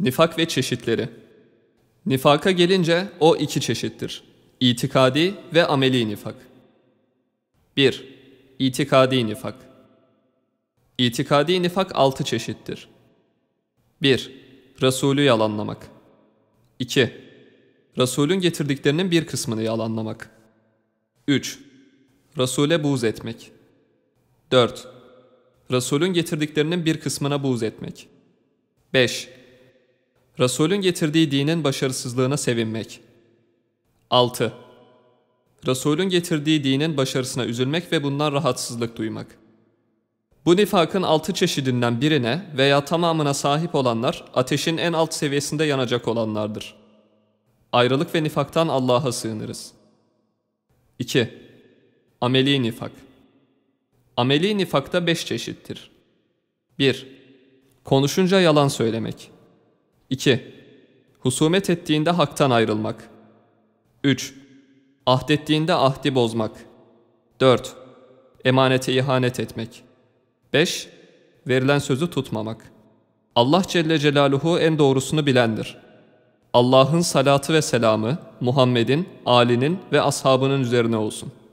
Nifak ve çeşitleri Nifaka gelince o iki çeşittir. İtikadi ve ameli nifak. 1. İtikadi nifak İtikadi nifak altı çeşittir. 1. Resulü yalanlamak 2. Resulün getirdiklerinin bir kısmını yalanlamak 3. Resule buğz etmek 4. Resulün getirdiklerinin bir kısmına buğz etmek 5. Resulün getirdiği dinin başarısızlığına sevinmek. 6. Resulün getirdiği dinin başarısına üzülmek ve bundan rahatsızlık duymak. Bu nifakın altı çeşidinden birine veya tamamına sahip olanlar ateşin en alt seviyesinde yanacak olanlardır. Ayrılık ve nifaktan Allah'a sığınırız. 2. Ameli nifak Ameli nifakta beş çeşittir. 1. Konuşunca yalan söylemek. 2. Husumet ettiğinde haktan ayrılmak. 3. Ahdettiğinde ahdi bozmak. 4. Emanete ihanet etmek. 5. Verilen sözü tutmamak. Allah Celle Celaluhu en doğrusunu bilendir. Allah'ın salatı ve selamı Muhammed'in, Ali'nin ve ashabının üzerine olsun.''